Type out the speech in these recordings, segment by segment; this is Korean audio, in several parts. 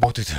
모두들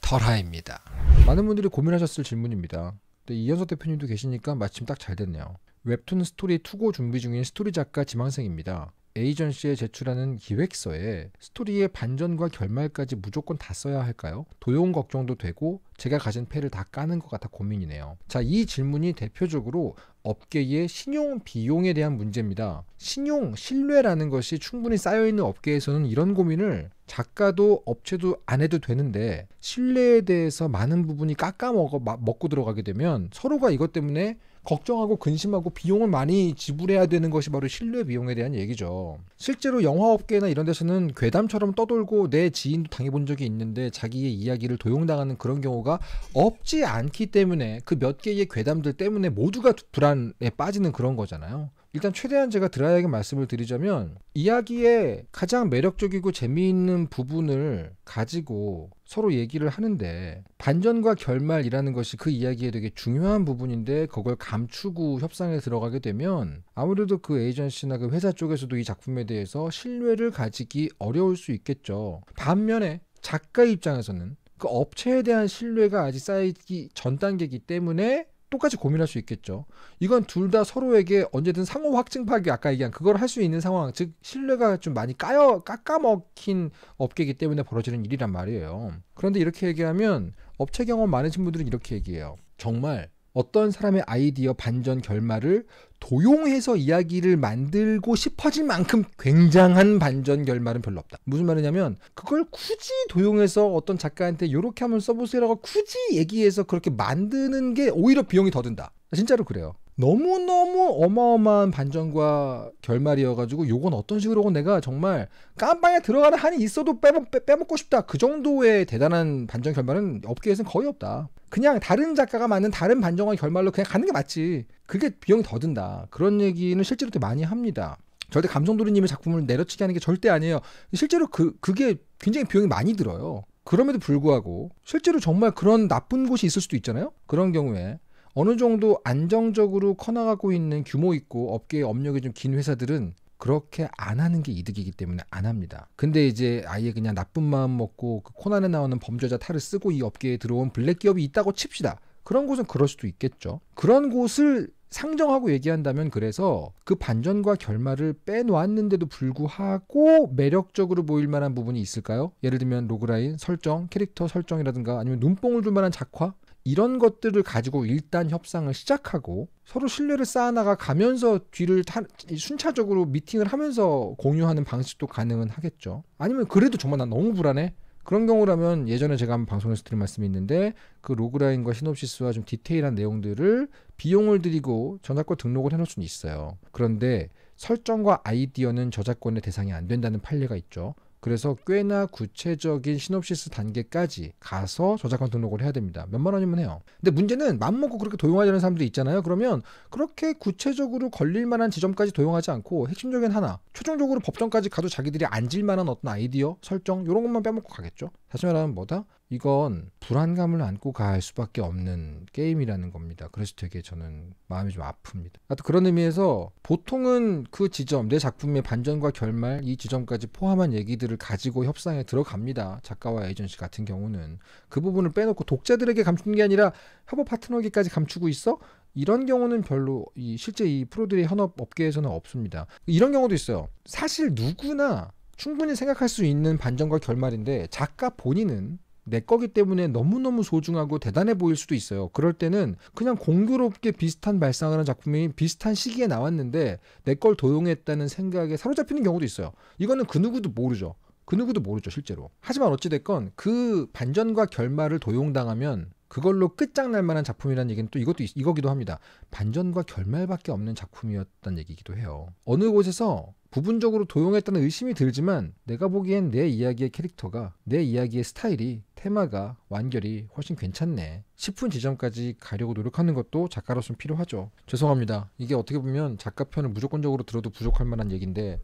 털하입니다. 많은 분들이 고민하셨을 질문입니다. 이현석 대표님도 계시니까 마침 딱 잘 됐네요. 웹툰 스토리 투고 준비 중인 스토리 작가 지망생입니다. 에이전시에 제출하는 기획서에 스토리의 반전과 결말까지 무조건 다 써야 할까요? 도용 걱정도 되고 제가 가진 패를 다 까는 것 같아 고민이네요. 자, 이 질문이 대표적으로 업계의 신용 비용에 대한 문제입니다. 신용, 신뢰라는 것이 충분히 쌓여있는 업계에서는 이런 고민을 작가도 업체도 안 해도 되는데 신뢰에 대해서 많은 부분이 깎아먹어 먹고 들어가게 되면 서로가 이것 때문에 걱정하고 근심하고 비용을 많이 지불해야 되는 것이 바로 신뢰 비용에 대한 얘기죠. 실제로 영화업계나 이런 데서는 괴담처럼 떠돌고 내 지인도 당해본 적이 있는데 자기의 이야기를 도용당하는 그런 경우가 없지 않기 때문에 그 몇 개의 괴담들 때문에 모두가 불안에 빠지는 그런 거잖아요. 일단 최대한 제가 드라이하게 말씀을 드리자면 이야기의 가장 매력적이고 재미있는 부분을 가지고 서로 얘기를 하는데 반전과 결말이라는 것이 그 이야기에 되게 중요한 부분인데 그걸 감추고 협상에 들어가게 되면 아무래도 그 에이전시나 그 회사 쪽에서도 이 작품에 대해서 신뢰를 가지기 어려울 수 있겠죠. 반면에 작가 입장에서는 그 업체에 대한 신뢰가 아직 쌓이기 전 단계이기 때문에 똑같이 고민할 수 있겠죠. 이건 둘 다 서로에게 언제든 상호 확증 파기 아까 얘기한 그걸 할 수 있는 상황, 즉 신뢰가 좀 많이 까여 깎아먹힌 업계이기 때문에 벌어지는 일이란 말이에요. 그런데 이렇게 얘기하면 업체 경험 많으신 분들은 이렇게 얘기해요. 정말 어떤 사람의 아이디어 반전 결말을 도용해서 이야기를 만들고 싶어질 만큼 굉장한 반전 결말은 별로 없다. 무슨 말이냐면 그걸 굳이 도용해서 어떤 작가한테 이렇게 하면 써보세요라고 굳이 얘기해서 그렇게 만드는 게 오히려 비용이 더 든다. 진짜로 그래요. 너무너무 어마어마한 반전과 결말이어가지고 요건 어떤 식으로건 내가 정말 깜빵에 들어가는 한이 있어도 빼먹, 빼먹고 싶다. 그 정도의 대단한 반전 결말은 업계에서는 거의 없다. 그냥 다른 작가가 만든 다른 반정의 결말로 그냥 가는 게 맞지. 그게 비용이 더 든다. 그런 얘기는 실제로 도 많이 합니다. 절대 감성도리님의 작품을 내려치게 하는 게 절대 아니에요. 실제로 그 그게 굉장히 비용이 많이 들어요. 그럼에도 불구하고 실제로 정말 그런 나쁜 곳이 있을 수도 있잖아요. 그런 경우에 어느 정도 안정적으로 커나가고 있는 규모 있고 업계에 업력이 좀 긴 회사들은 그렇게 안 하는 게 이득이기 때문에 안 합니다. 근데 이제 아예 그냥 나쁜 마음 먹고 그 코난에 나오는 범죄자 탈을 쓰고 이 업계에 들어온 블랙 기업이 있다고 칩시다. 그런 곳은 그럴 수도 있겠죠. 그런 곳을 상정하고 얘기한다면 그래서 그 반전과 결말을 빼놓았는데도 불구하고 매력적으로 보일 만한 부분이 있을까요? 예를 들면 로그라인 설정, 캐릭터 설정이라든가 아니면 눈뽕을 줄 만한 작화? 이런 것들을 가지고 일단 협상을 시작하고 서로 신뢰를 쌓아나가 가면서 뒤를 타, 순차적으로 미팅을 하면서 공유하는 방식도 가능은 하겠죠. 아니면 그래도 정말 난 너무 불안해. 그런 경우라면 예전에 제가 한번 방송에서 드린 말씀이 있는데 그 로그라인과 시놉시스와 좀 디테일한 내용들을 비용을 드리고 저작권 등록을 해놓을 수는 있어요. 그런데 설정과 아이디어는 저작권의 대상이 안 된다는 판례가 있죠. 그래서 꽤나 구체적인 시놉시스 단계까지 가서 저작권 등록을 해야 됩니다. 몇만 원이면 해요. 근데 문제는 맘먹고 그렇게 도용하려는 사람들이 있잖아요. 그러면 그렇게 구체적으로 걸릴 만한 지점까지 도용하지 않고 핵심적인 하나, 최종적으로 법정까지 가도 자기들이 앉을 만한 어떤 아이디어, 설정 이런 것만 빼먹고 가겠죠. 다시 말하면 뭐다? 이건 불안감을 안고 갈 수밖에 없는 게임이라는 겁니다. 그래서 되게 저는 마음이 좀 아픕니다. 하여 그런 의미에서 보통은 그 지점, 내 작품의 반전과 결말 이 지점까지 포함한 얘기들을 가지고 협상에 들어갑니다. 작가와 에이전시 같은 경우는 그 부분을 빼놓고 독자들에게 감춘 게 아니라 협업 파트너기까지 감추고 있어? 이런 경우는 별로 이 실제 이 프로들의 현업 업계에서는 없습니다. 이런 경우도 있어요. 사실 누구나 충분히 생각할 수 있는 반전과 결말인데 작가 본인은 내 거기 때문에 너무너무 소중하고 대단해 보일 수도 있어요. 그럴 때는 그냥 공교롭게 비슷한 발상하는 작품이 비슷한 시기에 나왔는데 내 걸 도용했다는 생각에 사로잡히는 경우도 있어요. 이거는 그 누구도 모르죠. 그 누구도 모르죠, 실제로. 하지만 어찌됐건 그 반전과 결말을 도용당하면 그걸로 끝장날 만한 작품이라는 얘기는 또 이것도 이거기도 합니다. 반전과 결말밖에 없는 작품이었다는 얘기기도 해요. 어느 곳에서 부분적으로 도용했다는 의심이 들지만 내가 보기엔 내 이야기의 캐릭터가 내 이야기의 스타일이 테마가 완결이 훨씬 괜찮네 싶은 지점까지 가려고 노력하는 것도 작가로서는 필요하죠. 죄송합니다. 이게 어떻게 보면 작가 편을 무조건적으로 들어도 부족할 만한 얘기인데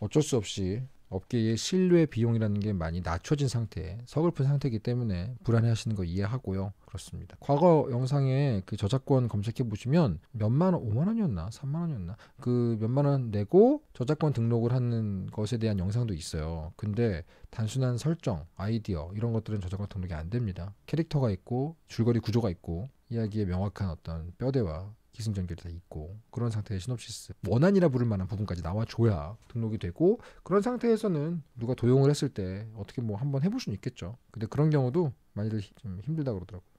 어쩔 수 없이 업계의 신뢰 비용이라는 게 많이 낮춰진 상태, 서글픈 상태이기 때문에 불안해하시는 거 이해하고요. 그렇습니다. 과거 영상에 그 저작권 검색해 보시면 몇만 원, 5만 원이었나, 3만 원이었나, 그 몇만 원 내고 저작권 등록을 하는 것에 대한 영상도 있어요. 근데 단순한 설정, 아이디어 이런 것들은 저작권 등록이 안 됩니다. 캐릭터가 있고 줄거리 구조가 있고 이야기의 명확한 어떤 뼈대와 기승전결이 다 있고 그런 상태의 시놉시스 원안이라 부를 만한 부분까지 나와줘야 등록이 되고 그런 상태에서는 누가 도용을 했을 때 어떻게 뭐 한번 해볼 수는 있겠죠. 근데 그런 경우도 많이들 좀 힘들다 그러더라고요.